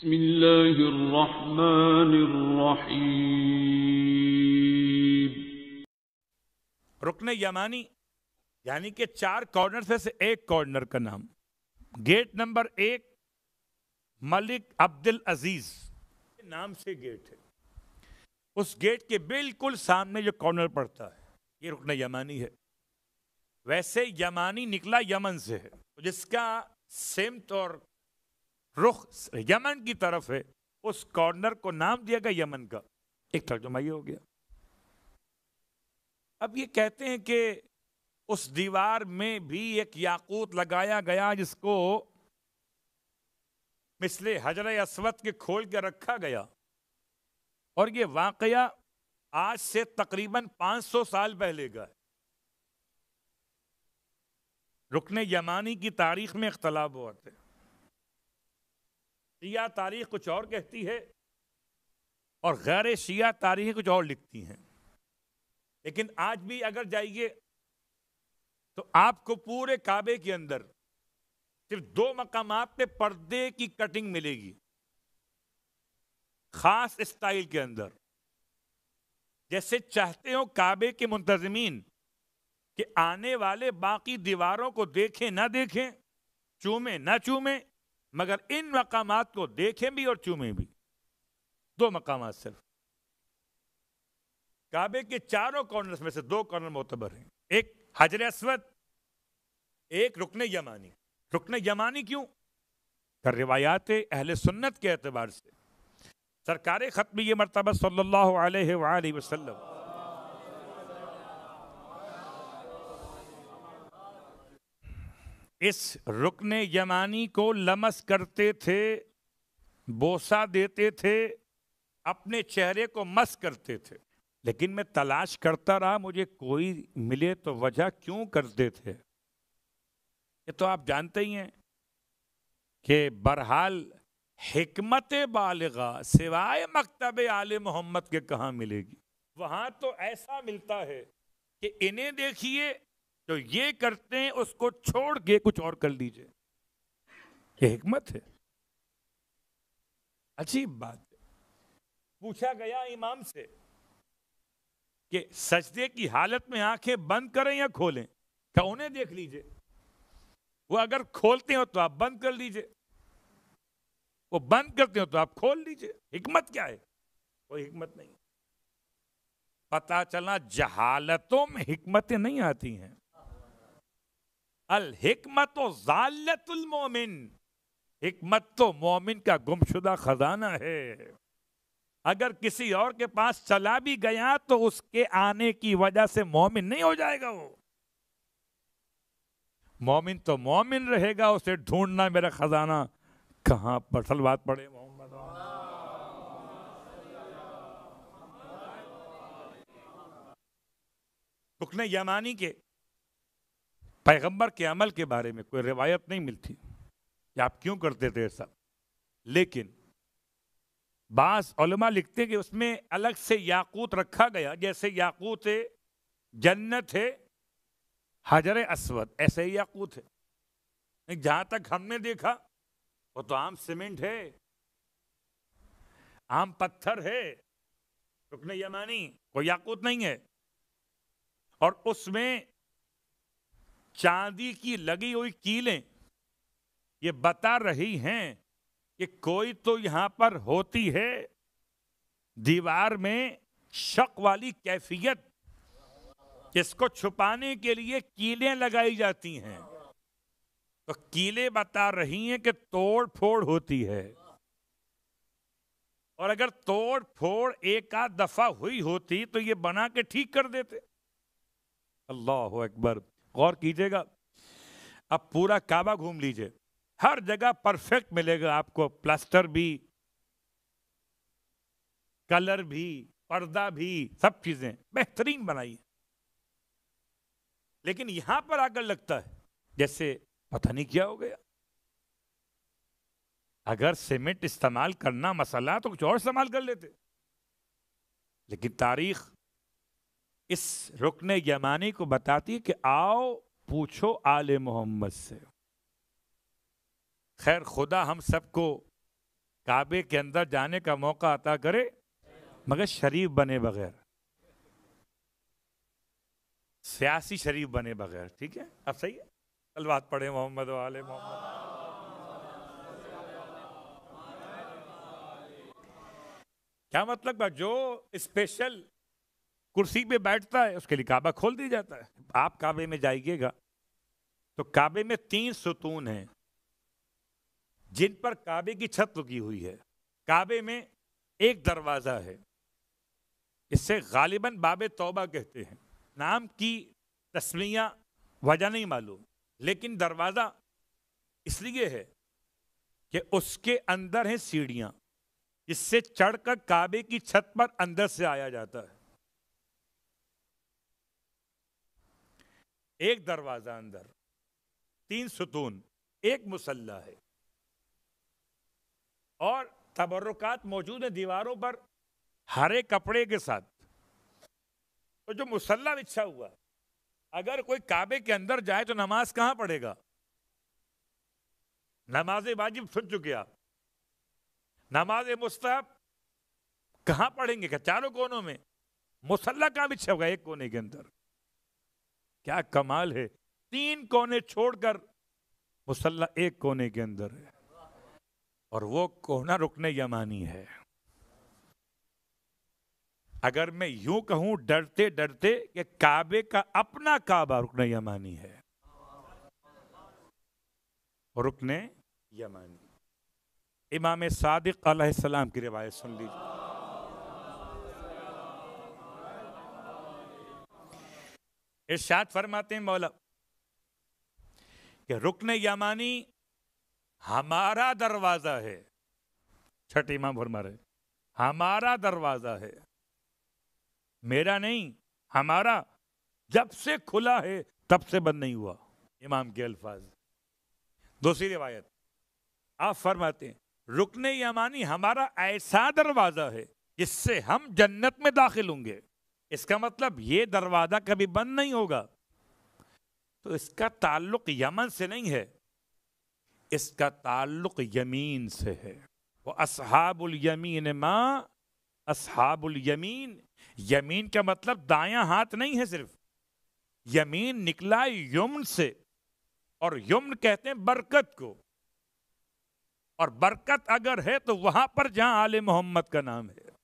بسم الله الرحمن الرحيم रुकन यमानी यानी कि चार कॉर्नर से एक कॉर्नर का नाम गेट नंबर एक मलिक अब्दुल अजीज नाम से गेट है उस गेट के बिल्कुल सामने जो कॉर्नर पड़ता है ये रुकन यमानी है वैसे यमानी निकला यमन से है तो जिसका सेमत और रुख यमन की तरफ है उस कॉर्नर को नाम दिया गया यमन का एक तर्जुमा यह हो गया अब ये कहते हैं कि उस दीवार में भी एक याकूत लगाया गया जिसको मिसले हजर असवद के खोल के रखा गया और ये वाकया आज से तकरीबन 500 साल पहले का रुकने यमानी की तारीख में इख्तलाफ हुआ था शिया तारीख कुछ और कहती है और गैर शिया तारीख कुछ और लिखती हैं लेकिन आज भी अगर जाइए तो आपको पूरे काबे के अंदर सिर्फ दो मकाम पे पर्दे की कटिंग मिलेगी खास स्टाइल के अंदर जैसे चाहते हो काबे के मुंतजमीन के आने वाले बाकी दीवारों को देखें ना देखें चूमे ना चूमें मगर इन मकाम को देखें भी और चूमें भी दो मकाम सिर्फ काबे के चारों कॉर्नर में से दो कॉर्नर मोतबर हैं एक हजर असवद एक रुकन यमानी रुकन यमानी क्यों कर रिवायात अहल सुन्नत के अतबार से सरकार ख़त्म ये मरतबा सल्ला वसलम इस रुकन यमानी को लमस करते थे बोसा देते थे अपने चेहरे को मस करते थे लेकिन मैं तलाश करता रहा मुझे कोई मिले तो वजह क्यों करते थे ये तो आप जानते ही हैं कि बहरहाल हमत बालगा सिवाय मकतब आल मोहम्मद के कहाँ मिलेगी वहाँ तो ऐसा मिलता है कि इन्हें देखिए जो तो ये करते हैं उसको छोड़ के कुछ और कर लीजिए ये हिकमत है अजीब बात पूछा गया इमाम से कि सजदे की हालत में आंखें बंद करें या खोलें क्या उन्हें देख लीजिए वो अगर खोलते हो तो आप बंद कर लीजिए वो बंद करते हो तो आप खोल लीजिए हिकमत क्या है कोई हिकमत नहीं पता चला जहालतों में हिकमतें नहीं आती हैं अल हिकमत जालतुल मोमिन हिकमत तो मोमिन का गुमशुदा खजाना है अगर किसी और के पास चला भी गया तो उसके आने की वजह से मोमिन नहीं हो जाएगा वो मोमिन तो मोमिन रहेगा उसे ढूंढना मेरा खजाना कहा पर सलवात पड़े मोहम्मद रुकने यमानी के पैगंबर के अमल के बारे में कोई रिवायत नहीं मिलती कि आप क्यों करते थे सब लेकिन बास बासमा लिखते कि उसमें अलग से याकूत रखा गया जैसे याकूत है जन्नत है हजर असवद ऐसे ही याकूत है जहां तक हमने देखा वो तो आम सीमेंट है आम पत्थर है रुकने यमानी कोई याकूत नहीं है और उसमें चांदी की लगी हुई कीलें ये बता रही हैं कि कोई तो यहां पर होती है दीवार में शक वाली कैफियत जिसको छुपाने के लिए कीलें लगाई जाती हैं तो कीले बता रही हैं कि तोड़ फोड़ होती है और अगर तोड़ फोड़ एक आध दफा हुई होती तो ये बना के ठीक कर देते अल्लाह अकबर गौर कीजिएगा अब पूरा काबा घूम लीजिए हर जगह परफेक्ट मिलेगा आपको प्लास्टर भी कलर भी पर्दा भी सब चीजें बेहतरीन बनाई लेकिन यहां पर आकर लगता है जैसे पता नहीं क्या हो गया अगर सीमेंट इस्तेमाल करना मसाला तो कुछ और इस्तेमाल कर लेते लेकिन तारीख इस रुकन यमानी को बताती है कि आओ पूछो आले मोहम्मद से खैर खुदा हम सबको काबे के अंदर जाने का मौका अता करे मगर शरीफ बने बगैर सियासी शरीफ बने बगैर ठीक है अब सही है बात पढ़े मोहम्मद वाले मोहम्मद क्या मतलब जो स्पेशल कुर्सी पे बैठता है उसके लिए काबा खोल दिया जाता है आप काबे में जाइएगा तो काबे में तीन सुतून हैं जिन पर काबे की छत लगी हुई है काबे में एक दरवाज़ा है इससे गालिबन बाबे तौबा कहते हैं नाम की तस्मियाँ वजह नहीं मालूम लेकिन दरवाज़ा इसलिए है कि उसके अंदर हैं सीढ़ियाँ इससे चढ़कर काबे की छत पर अंदर से आया जाता है एक दरवाजा अंदर तीन सुतून एक मुसल्ला है और तबर्रुकात मौजूद है दीवारों पर हरे कपड़े के साथ तो जो मुसल्ला बिछा हुआ अगर कोई काबे के अंदर जाए तो नमाज कहाँ पढ़ेगा नमाज वाजिब सुन चुके आप नमाज मुस्ताब कहां पढ़ेंगे चारों कोनों में मुसल्ला कहां बिछा हुआ एक कोने के अंदर क्या कमाल है तीन कोने छोड़कर मुसल्ला एक कोने के अंदर है और वो कोना रुकने यमानी है अगर मैं यूं कहूं डरते डरते कि काबे का अपना काबा रुकने यमानी है रुकने यमानी इमाम सादिक सलाम की रिवायत सुन लीजिए इर्शाद फरमाते हैं मौला कि रुकन यामानी हमारा दरवाज़ा है छठ इमाम फरमा रहे हमारा दरवाज़ा है मेरा नहीं हमारा जब से खुला है तब से बंद नहीं हुआ इमाम के अल्फाज दूसरी रिवायत आप फरमाते हैं रुकन यामानी हमारा ऐसा दरवाज़ा है जिससे हम जन्नत में दाखिल होंगे इसका मतलब ये दरवाज़ा कभी बंद नहीं होगा तो इसका ताल्लुक यमन से नहीं है इसका ताल्लुक यमीन से है वो असहाबुल यमीन मा असहाबुल यमीन यमीन का मतलब दायां हाथ नहीं है सिर्फ यमीन निकला यमन से और यमन कहते हैं बरकत को और बरकत अगर है तो वहां पर जहां आले मोहम्मद का नाम है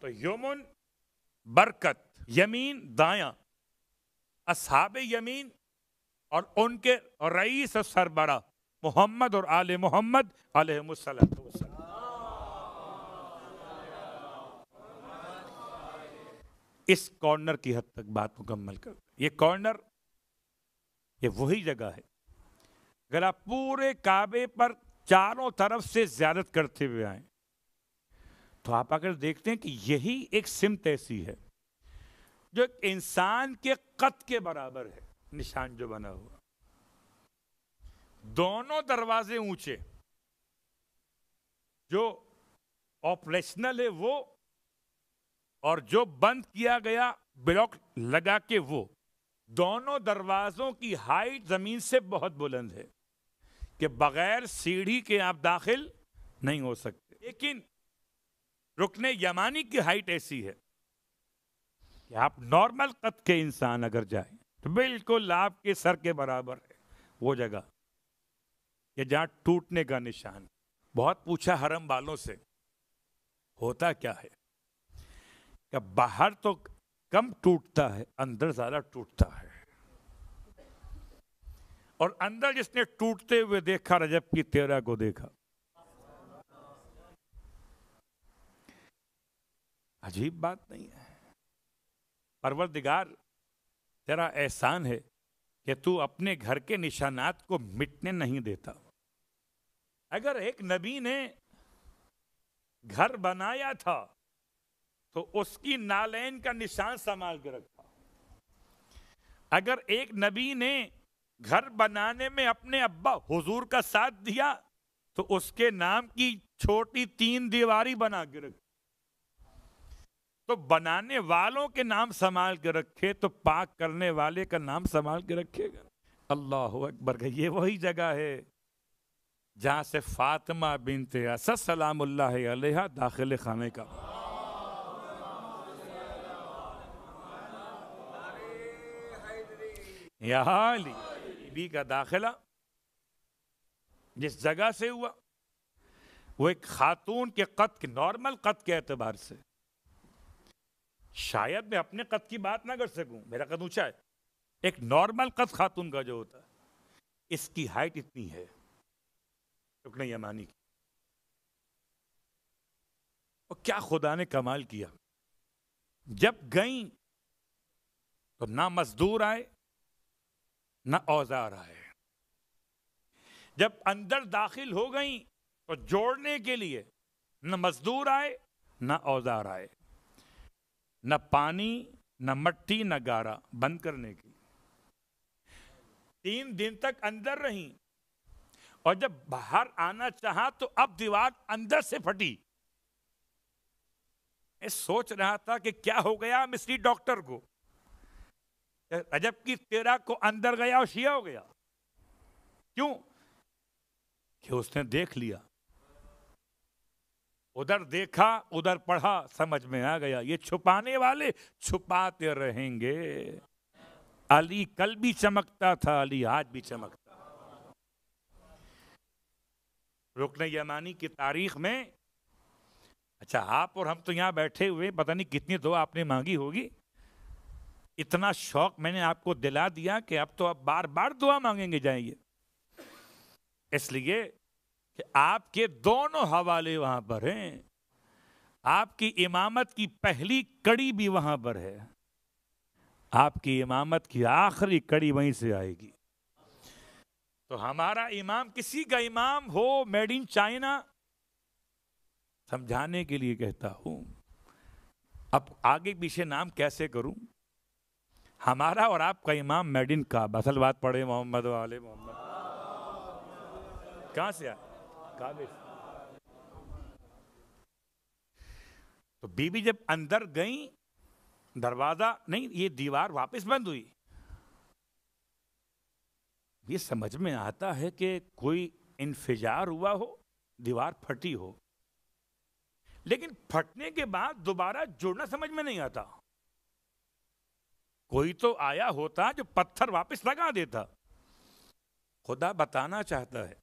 तो यमुन बरकत यमीन दाया असहाब यमीन और उनके और रईस और सरबरा मोहम्मद और आल मोहम्मद इस कॉर्नर की हद तक बात मुकम्मल कर ये कॉर्नर ये वही जगह है अगर आप पूरे काबे पर चारों तरफ से ज्यादत करते हुए आए तो आप अगर देखते हैं कि यही एक सिमत ऐसी है जो एक इंसान के कत के बराबर है निशान जो बना हुआ दोनों दरवाजे ऊंचे जो ऑपरेशनल है वो और जो बंद किया गया ब्लॉक लगा के वो दोनों दरवाजों की हाइट जमीन से बहुत बुलंद है कि बगैर सीढ़ी के आप दाखिल नहीं हो सकते लेकिन रुकने यमानी की हाइट ऐसी है कि आप नॉर्मल कद के इंसान अगर जाए तो बिल्कुल आपके सर के बराबर है वो जगह ये जहां टूटने का निशान बहुत पूछा हरम बालों से होता क्या है कि बाहर तो कम टूटता है अंदर ज़्यादा टूटता है और अंदर जिसने टूटते हुए देखा रजब की तेरह को देखा अजीब बात नहीं है परवरदिगार तेरा एहसान है कि तू अपने घर के निशानात को मिटने नहीं देता अगर एक नबी ने घर बनाया था तो उसकी नालेन का निशान संभाल के रखा अगर एक नबी ने घर बनाने में अपने अब्बा हुजूर का साथ दिया तो उसके नाम की छोटी तीन दीवारी बना के रखी तो बनाने वालों के नाम संभाल के रखे तो पाक करने वाले का नाम संभाल के रखेगा अल्लाह अकबर का ये वही जगह है जहां से फातिमा बिनते असद दाखिल खाने का यहाँ बीबी का दाखिला जिस जगह से हुआ वो एक खातून के कद के नॉर्मल कद के एतबार से शायद मैं अपने कद की बात ना कर सकूं मेरा कद ऊंचा है एक नॉर्मल कद खातून का जो होता है इसकी हाइट इतनी है रुकने यमानी की और क्या खुदा ने कमाल किया जब गई तो ना मजदूर आए ना औजार आए जब अंदर दाखिल हो गई तो जोड़ने के लिए न मजदूर आए ना औजार आए न पानी न मट्टी न गारा बंद करने की तीन दिन तक अंदर रही और जब बाहर आना चाहा तो अब दीवार अंदर से फटी मैं सोच रहा था कि क्या हो गया मिस्री डॉक्टर को अजब की तेरा को अंदर गया और शिया हो गया क्यों कि उसने देख लिया उधर देखा उधर पढ़ा समझ में आ गया ये छुपाने वाले छुपाते रहेंगे अली कल भी चमकता था अली आज भी चमकता रुकन यमानी की तारीख में अच्छा आप और हम तो यहाँ बैठे हुए पता नहीं कितनी दो आपने मांगी होगी इतना शौक मैंने आपको दिला दिया कि अब तो आप बार बार दुआ मांगेंगे जाएंगे इसलिए कि आपके दोनों हवाले वहां पर हैं आपकी इमामत की पहली कड़ी भी वहां पर है आपकी इमामत की आखिरी कड़ी वहीं से आएगी तो हमारा इमाम किसी का इमाम हो मेड इन चाइना समझाने के लिए कहता हूं अब आगे पीछे नाम कैसे करूं हमारा और आपका इमाम मेड इन काब असल बात पढ़े मोहम्मद वाले मोहम्मद कहां से आए काबिल तो बीबी जब अंदर गई दरवाजा नहीं ये दीवार वापस बंद हुई ये समझ में आता है कि कोई इंफिजार हुआ हो दीवार फटी हो लेकिन फटने के बाद दोबारा जोड़ना समझ में नहीं आता कोई तो आया होता जो पत्थर वापस लगा देता खुदा बताना चाहता है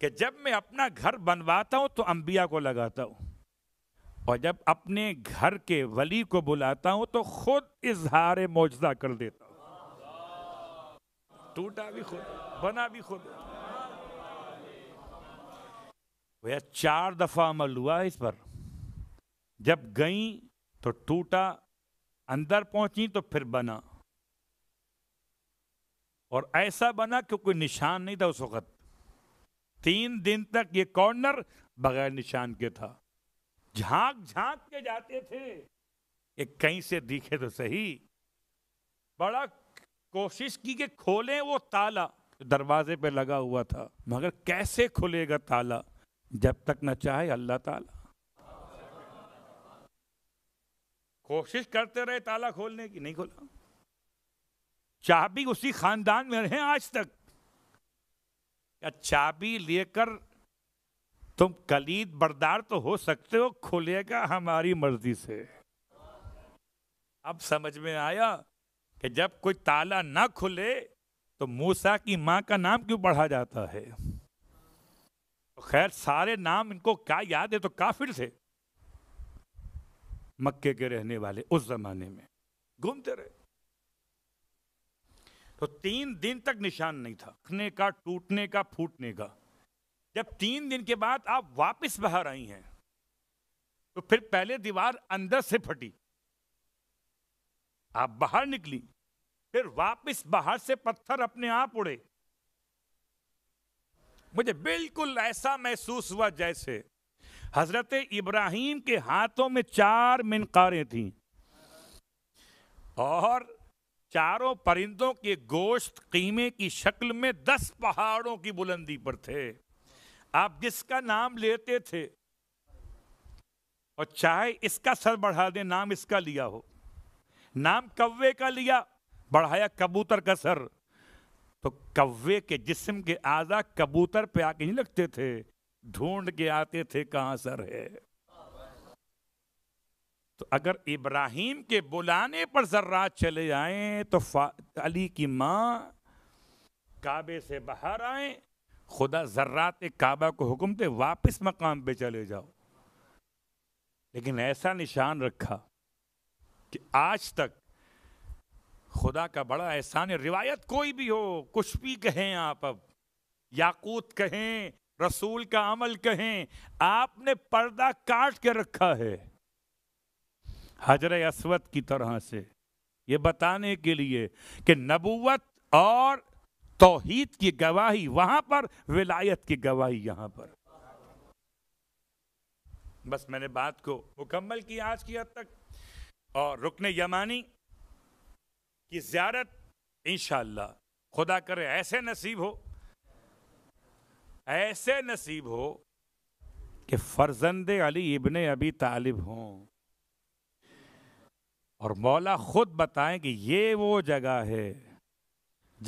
कि जब मैं अपना घर बनवाता हूँ तो अंबिया को लगाता हूँ और जब अपने घर के वली को बुलाता हूँ तो खुद इजहार मौजदा कर देता हूँ टूटा भी खुद बना भी खुद भैया चार दफ़ा अमल हुआ इस पर जब गई तो टूटा अंदर पहुंची तो फिर बना और ऐसा बना कि कोई निशान नहीं था उस वक़्त तीन दिन तक ये कॉर्नर बगैर निशान के था झांक झांक के जाते थे एक कहीं से दिखे तो सही बड़ा कोशिश की कि खोले वो ताला दरवाजे पे लगा हुआ था मगर कैसे खुलेगा ताला जब तक न चाहे अल्लाह ताला कोशिश करते रहे ताला खोलने की नहीं खोला चाबी उसी खानदान में रहे आज तक या चाबी लेकर तुम कलीद बरदार तो हो सकते हो खुलेगा हमारी मर्जी से अब समझ में आया कि जब कोई ताला ना खुले तो मूसा की माँ का नाम क्यों बढ़ा जाता है तो खैर सारे नाम इनको क्या याद है तो काफिर थे मक्के के रहने वाले उस जमाने में घूमते रहे तो तीन दिन तक निशान नहीं था खने का टूटने का फूटने का जब तीन दिन के बाद आप वापस बाहर आई हैं तो फिर पहले दीवार अंदर से फटी आप बाहर निकली फिर वापस बाहर से पत्थर अपने आप उड़े मुझे बिल्कुल ऐसा महसूस हुआ जैसे हजरत इब्राहिम के हाथों में चार मिनकारें थीं और चारों परिंदों के गोश्त कीमे की शक्ल में दस पहाड़ों की बुलंदी पर थे आप जिसका नाम लेते थे और चाहे इसका सर बढ़ा दे नाम इसका लिया हो नाम कव्वे का लिया बढ़ाया कबूतर का सर तो कव्वे के जिस्म के आज़ा कबूतर पे आके नहीं लगते थे ढूंढ के आते थे कहां सर है तो अगर इब्राहिम के बुलाने पर जर्रात चले जाएं तो अली की माँ काबे से बाहर आए खुदा जर्रात काबा को हुक्म दे वापस मकाम पे चले जाओ लेकिन ऐसा निशान रखा कि आज तक खुदा का बड़ा एहसान है रिवायत कोई भी हो कुछ भी कहें आप अब याकूत कहें रसूल का अमल कहें आपने पर्दा काट के रखा है हजर असवद की तरह से ये बताने के लिए कि नबूवत और तोहीद की गवाही वहां पर विलायत की गवाही यहां पर बस मैंने बात को मुकम्मल की आज की हद तक और रुकन यमानी की ज्यारत इनशाला खुदा करे ऐसे नसीब हो ऐसे नसीब हो कि फर्जंदे अली इबन अभी तालिब हों और मौला खुद बताएं कि ये वो जगह है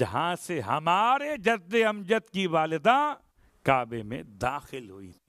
जहां से हमारे जद्द अमजद की वालदा काबे में दाखिल हुई